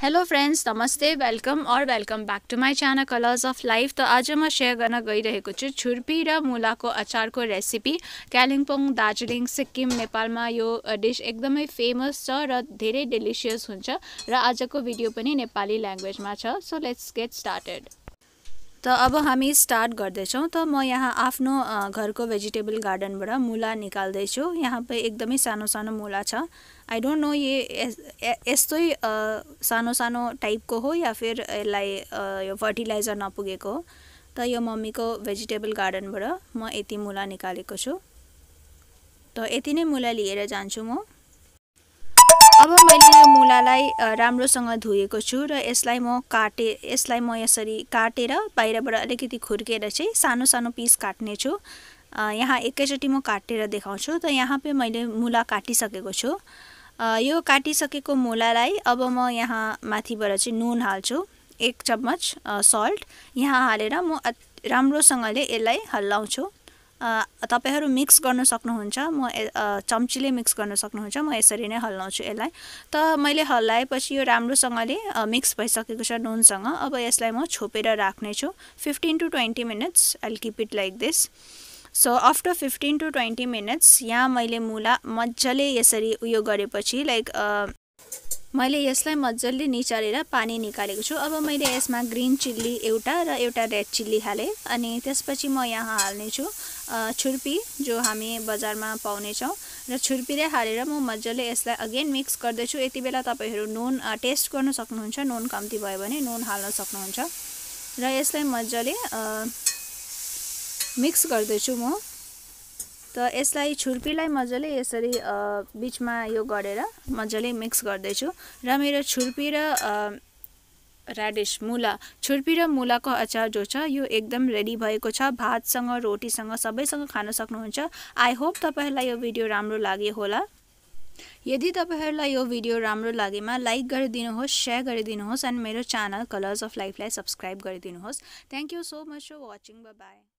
hello friends नमस्ते welcome uh welcome back to my channel colours of life त आज म सेयर गर्न गइरहेको छु छुर्पी र मुलाको अचारको रेसिपी कालिम्पोङ दार्जिलिङ सिक्किम नेपालमा यो डिस एकदमै फेमस छ र धेरै डेलिसियस हुन्छ र आजको भिडियो पनि नेपाली ल्याङ्ग्वेजमा छ सो लेट्स गेट स्टार्टेड त अब हामी स्टार्ट गर्दैछौँ त म यहाँ आफ्नो घरको भेजिटेबल गार्डनबाट मुला निकाल्दैछु यहाँ पे एकदमै सानो सानो मुला छ आई डोन्ट नो यो यस्तै सानो सानो टाइपको हो या फिर यसलाई यो फर्टिलाइजर नपुगेको हो त यो मम्मीको भेजिटेबल गार्डनबाट म यति मुला निकालेको छु त यति नै मुला लिएर जान्छु म अब मैले यो मुलालाई राम्रोसँग धोएको छु र यसलाई म काटे यसलाई म यसरी काटेर बाहिरबाट अलिकति खुर्केर चाहिँ सानो सानो पिस काट्नेछु यहाँ एकैचोटि म काटेर देखाउँछु त यहाँ पे मैले मुला काटिसकेको छु यो काटिसकेको मुलालाई अब म यहाँ माथिबाट चाहिँ नुन हाल्छु एक चम्मच सल्ट यहाँ हालेर म राम्रोसँगले यसलाई हल्लाउँछु तपाईँहरू मिक्स गर्न सक्नुहुन्छ म चम्चीले मिक्स गर्न सक्नुहुन्छ म यसरी नै हल्लाउँछु यसलाई त मैले हल्लाएपछि यो राम्रोसँगले मिक्स भइसकेको छ नुनसँग अब यसलाई म छोपेर राख्नेछु fifteen to twenty minutes I'll keep it like this so after fifteen to twenty minutes यहाँ मैले मुला मजाले यसरी उयो गरेपछि लाइक मैले यसलाई मजाले निचारेर पानी निकालेको छु अब मैले यसमा ग्रिन चिल्ली एउटा र एउटा रेड चिल्ली हालेँ अनि त्यसपछि म यहाँ हाल्नेछु छुर्पी जो हामी बजारमा पाउनेछौँ र छुर्पीले हालेर म मजाले यसलाई अगेन मिक्स गर्दैछु यति बेला तपाईँहरू नुन टेस्ट गर्न सक्नुहुन्छ नुन कम्ती भयो भने नुन हाल्न सक्नुहुन्छ र यसलाई मजाले मिक्स गर्दैछु म त यसलाई छुर्पीलाई मजाले यसरी बिचमा यो गरेर मजाले मिक्स गर्दैछु र मेरो छुर्पी र ऱ्याडिस मुला छुर्पी र मुलाको अचार जो छ यो एकदम रेडी भएको छ भातसँग रोटीसँग सबैसँग खान सक्नुहुन्छ आई होप तपाईँहरूलाई यो भिडियो राम्रो लाग्यो होला यदि तपाईँहरूलाई यो भिडियो राम्रो लागेमा लाइक गरिदिनुहोस् सेयर गरिदिनुहोस् एन्ड मेरो च्यानल कलर्स अफ लाइफलाई सब्सक्राइब गरिदिनुहोस् thank you so much for watching by